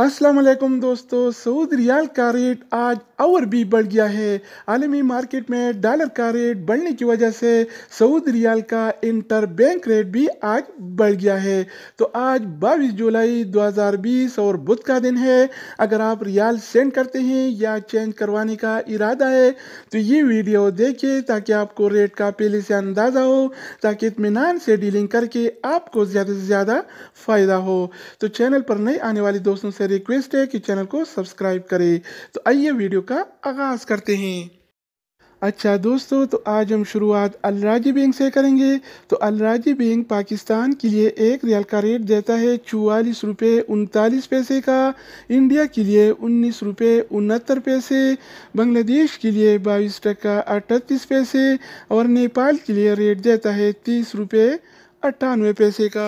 अस्सलाम वालेकुम दोस्तों सऊद रियाल का रेट आज और भी बढ़ गया है आलमी मार्केट में डॉलर का रेट बढ़ने की वजह से सऊद रियाल का इंटर बैंक रेट भी आज बढ़ गया है तो आज 22 जुलाई 2020 और बुध का दिन है अगर आप रियाल सेंड करते हैं या चेंज करवाने का इरादा है तो ये वीडियो देखिए ताकि आपको रेट का पहले से अंदाज़ा हो ताकि इतमान से डीलिंग करके आपको ज़्यादा से ज़्यादा फ़ायदा हो तो चैनल पर नए आने वाले दोस्तों से आपसे रिक्वेस्ट है कि चैनल को सब्सक्राइब करें तो आइए वीडियो का आगाज़ करते हैं अच्छा दोस्तों तो आज हम शुरुआत अलराजी बैंक से करेंगे तो अलराजी बैंक पाकिस्तान के लिए एक रियाल का रेट देता है चौवालीस रुपये उनतालीस पैसे का इंडिया के लिए उन्नीस रुपये उनहत्तर पैसे बांग्लादेश के लिए बाईस टका अठतीस पैसे और नेपाल के लिए रेट देता है तीस रुपये अट्ठानवे पैसे का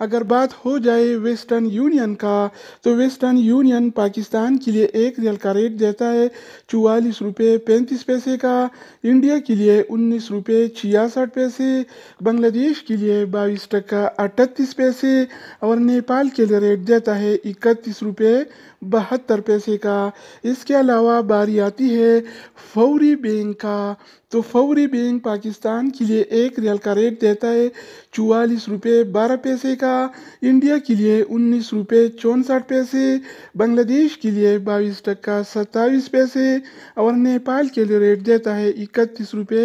अगर बात हो जाए वेस्टर्न यूनियन का तो वेस्टर्न यूनियन पाकिस्तान के लिए एक रियल का रेट देता है चवालीस रुपये पैंतीस पैसे का इंडिया के लिए उन्नीस रुपये छियासठ पैसे बांग्लादेश के लिए बाईस टका अठतीस पैसे और नेपाल के लिए रेट देता है इकतीस रुपये बहत्तर पैसे का इसके अलावा बारी आती है फौरी बैंक का तो फौरी बैंक पाकिस्तान के लिए एक रियल का रेट देता है चुआ चौवालीस रुपये बारह पैसे का इंडिया के लिए उन्नीस रुपये चौंसठ पैसे बांग्लादेश के लिए बाईस टक्का सत्ताईस पैसे और नेपाल के लिए रेट देता है इकतीस रुपये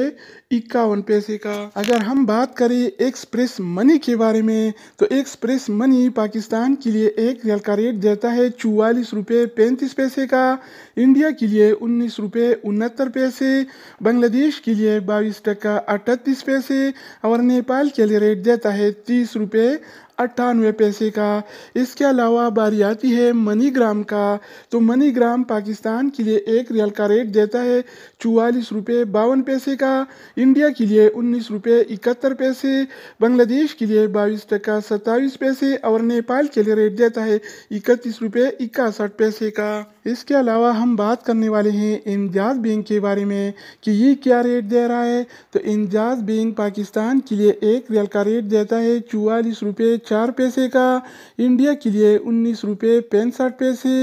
इक्यावन पैसे का अगर हम बात करें एक्सप्रेस मनी के बारे में तो एक्सप्रेस मनी पाकिस्तान के लिए एक रियल का रेट देता है चौवालीस रुपये पैंतीस पैसे का इंडिया के लिए उन्नीस रुपये उनहत्तर पैसे बांग्लादेश के लिए बाईस टक्का अठतीस पैसे और नेपाल के लिए रेट देता देता है तीस रुपये अट्ठानवे पैसे का इसके अलावा बारी आती है मनीग्राम का तो मनीग्राम पाकिस्तान के लिए एक रियल का रेट देता है चवालीस रुपये बावन पैसे का इंडिया के लिए उन्नीस रुपये इकहत्तर पैसे बांग्लादेश के लिए बाईस टका सत्ताईस पैसे और नेपाल के लिए रेट देता है इकतीस रुपये इक्यासठ पैसे का इसके अलावा हम बात करने वाले हैं इंजाज बैंक के बारे में कि ये क्या रेट दे रहा है तो इंजाज बैंक पाकिस्तान के लिए एक रियल का रेट देता है चवालीस रुपये चार पैसे का इंडिया के लिए उन्नीस रुपये पैंसठ पैसे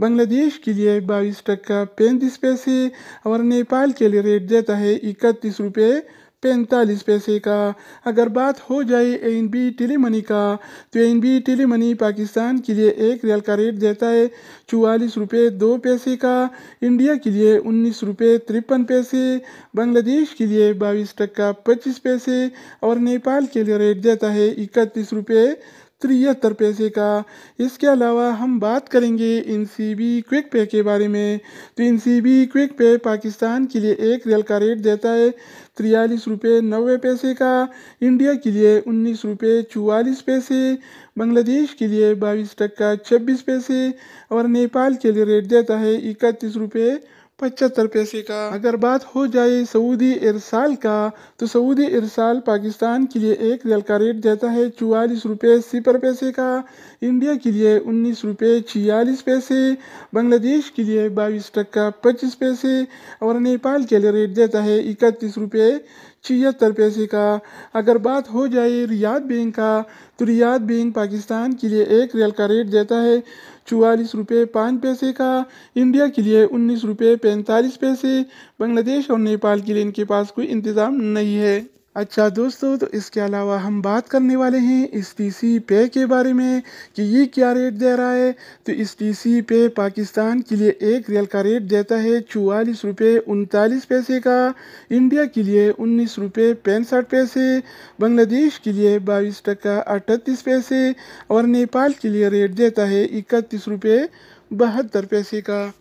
बांग्लादेश के लिए बाईस टक्का पैंतीस पैसे और नेपाल के लिए रेट देता है इकतीस रुपये पैंतालीस पैसे का अगर बात हो जाए एन बी टेली मनी का तो N B tele money Pakistan के लिए एक रियल का रेट देता है चवालीस रुपये दो पैसे का इंडिया के लिए उन्नीस रुपये तिरपन पैसे बांग्लादेश के लिए बाईस टक्का पच्चीस पैसे और नेपाल के लिए रेट देता है इकतीस रुपये तिहत्तर पैसे का इसके अलावा हम बात करेंगे इन सी बी क्विक पे के बारे में तो इन सी बी क्विक पे पाकिस्तान के लिए एक रियल का रेट देता है तिरयालीस रुपये नब्बे पैसे का इंडिया के लिए उन्नीस रुपये चवालीस पैसे बांग्लादेश के लिए बाईस टक्का छब्बीस पैसे और नेपाल के लिए रेट देता है इकतीस रुपये पचहत्तर पैसे का अगर बात हो जाए सऊदी इरसाल का तो सऊदी इरसाल पाकिस्तान के लिए एक रियल का रेट देता है चवालीस रुपये सिपर पैसे का इंडिया के लिए उन्नीस रुपये छियालीस पैसे बांग्लादेश के लिए बाईस टक्का पच्चीस पैसे और नेपाल के लिए रेट देता है इकतीस रुपये छिहत्तर पैसे का अगर बात हो जाए रियाद बैंक का तो रियाद बैंक पाकिस्तान के लिए एक रियल का रेट देता है चवालीस रुपये पाँच पैसे का इंडिया के लिए उन्नीस रुपये पैंतालीस पैसे बांग्लादेश और नेपाल के लिए इनके पास कोई इंतज़ाम नहीं है अच्छा दोस्तों तो इसके अलावा हम बात करने वाले हैं इस टी सी पे के बारे में कि ये क्या रेट दे रहा है तो इस टी सी पे पाकिस्तान के लिए एक रियल का रेट देता है चवालीस रुपये उनतालीस पैसे का इंडिया के लिए उन्नीस रुपये पैंसठ पैसे बांग्लादेश के लिए बाईस टका अठतीस पैसे और नेपाल के लिए रेट देता है इकतीस रुपये बहत्तर पैसे का